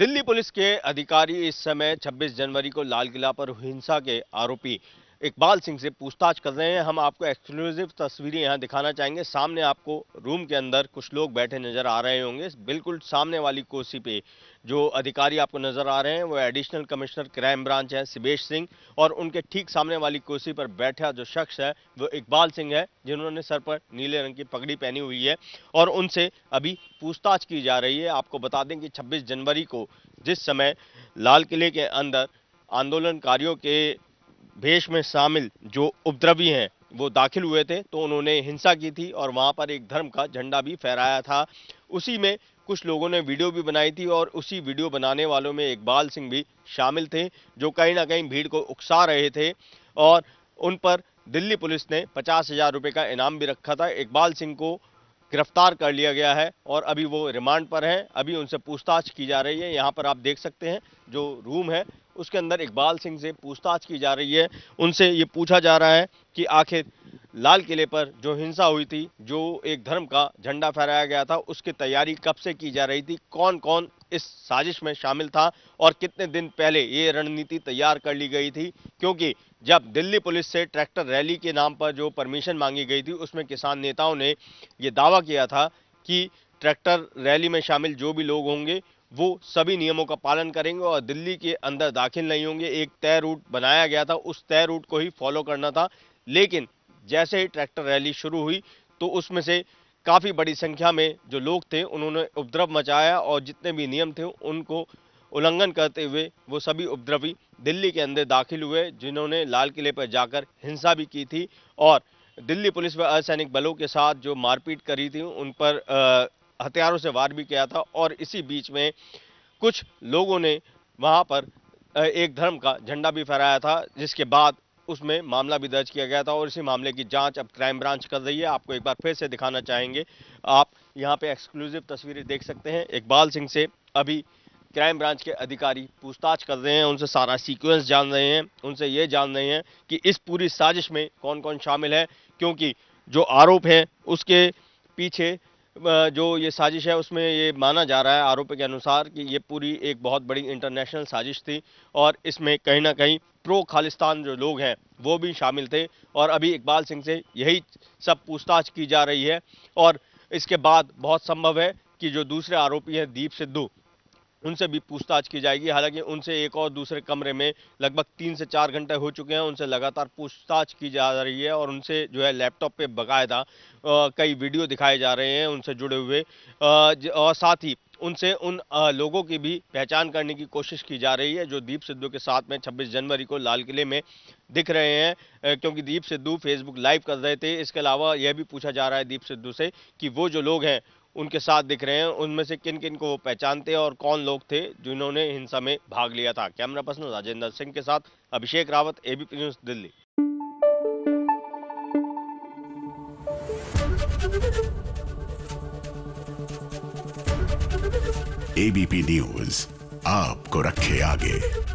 Delhi police के अधिकारी इस समय 26 जनवरी को लाल किला पर हिंसा के आरोपी इकबाल सिंह से पूछताछ कर रहे हैं हम आपको एक्सक्लूसिव तस्वीरें यहाँ दिखाना चाहेंगे सामने आपको रूम के अंदर कुछ लोग बैठे नजर आ रहे होंगे बिल्कुल सामने वाली कुर्सी पे जो अधिकारी आपको नजर आ रहे हैं वो एडिशनल कमिश्नर क्राइम ब्रांच है सिबेश सिंह और उनके ठीक सामने वाली कुर्सी पर बैठा जो शख्स है वो इकबाल सिंह है जिन्होंने सर पर नीले रंग की पगड़ी पहनी हुई है और उनसे अभी पूछताछ की जा रही है आपको बता दें कि छब्बीस जनवरी को जिस समय लाल किले के अंदर आंदोलनकारियों के भेष में शामिल जो उपद्रवी हैं वो दाखिल हुए थे तो उन्होंने हिंसा की थी और वहाँ पर एक धर्म का झंडा भी फहराया था उसी में कुछ लोगों ने वीडियो भी बनाई थी और उसी वीडियो बनाने वालों में इकबाल सिंह भी शामिल थे जो कहीं ना कहीं भीड़ को उकसा रहे थे और उन पर दिल्ली पुलिस ने पचास हज़ार रुपये का इनाम भी रखा था इकबाल सिंह को गिरफ्तार कर लिया गया है और अभी वो रिमांड पर हैं अभी उनसे पूछताछ की जा रही है यहाँ पर आप देख सकते हैं जो रूम है उसके अंदर इकबाल सिंह से पूछताछ की जा रही है उनसे ये पूछा जा रहा है कि आखिर लाल किले पर जो हिंसा हुई थी जो एक धर्म का झंडा फहराया गया था उसकी तैयारी कब से की जा रही थी कौन कौन इस साजिश में शामिल था और कितने दिन पहले ये रणनीति तैयार कर ली गई थी क्योंकि जब दिल्ली पुलिस से ट्रैक्टर रैली के नाम पर जो परमिशन मांगी गई थी उसमें किसान नेताओं ने ये दावा किया था कि ट्रैक्टर रैली में शामिल जो भी लोग होंगे वो सभी नियमों का पालन करेंगे और दिल्ली के अंदर दाखिल नहीं होंगे एक तय रूट बनाया गया था उस तय रूट को ही फॉलो करना था लेकिन जैसे ही ट्रैक्टर रैली शुरू हुई तो उसमें से काफ़ी बड़ी संख्या में जो लोग थे उन्होंने उपद्रव मचाया और जितने भी नियम थे उनको उल्लंघन करते हुए वो सभी उपद्रवी दिल्ली के अंदर दाखिल हुए जिन्होंने लाल किले पर जाकर हिंसा भी की थी और दिल्ली पुलिस व असैनिक बलों के साथ जो मारपीट करी थी उन पर हथियारों से वार भी किया था और इसी बीच में कुछ लोगों ने वहाँ पर एक धर्म का झंडा भी फहराया था जिसके बाद उसमें मामला भी दर्ज किया गया था और इसी मामले की जांच अब क्राइम ब्रांच कर रही है आपको एक बार फिर से दिखाना चाहेंगे आप यहाँ पे एक्सक्लूसिव तस्वीरें देख सकते हैं इकबाल सिंह से अभी क्राइम ब्रांच के अधिकारी पूछताछ कर रहे हैं उनसे सारा सीक्वेंस जान रहे हैं उनसे ये जान रहे हैं कि इस पूरी साजिश में कौन कौन शामिल है क्योंकि जो आरोप है उसके पीछे जो ये साजिश है उसमें ये माना जा रहा है आरोप के अनुसार कि ये पूरी एक बहुत बड़ी इंटरनेशनल साजिश थी और इसमें कहीं ना कहीं प्रो खालिस्तान जो लोग हैं वो भी शामिल थे और अभी इकबाल सिंह से यही सब पूछताछ की जा रही है और इसके बाद बहुत संभव है कि जो दूसरे आरोपी हैं दीप सिद्धू उनसे भी पूछताछ की जाएगी हालांकि उनसे एक और दूसरे कमरे में लगभग तीन से चार घंटे हो चुके हैं उनसे लगातार पूछताछ की जा रही है और उनसे जो है लैपटॉप पे बकायदा कई वीडियो दिखाए जा रहे हैं उनसे जुड़े हुए और साथ ही उनसे उन लोगों की भी पहचान करने की कोशिश की जा रही है जो दीप सिद्धू के साथ में छब्बीस जनवरी को लाल किले में दिख रहे हैं क्योंकि दीप सिद्धू फेसबुक लाइव कर रहे थे इसके अलावा यह भी पूछा जा रहा है दीप सिद्धू से कि वो जो लोग हैं उनके साथ दिख रहे हैं उनमें से किन किन को वो पहचानते हैं और कौन लोग थे जिन्होंने हिंसा में भाग लिया था कैमरा पर्सन राजेंद्र सिंह के साथ Abhishek Rawat ABP news Delhi ABP news आपको रखे आगे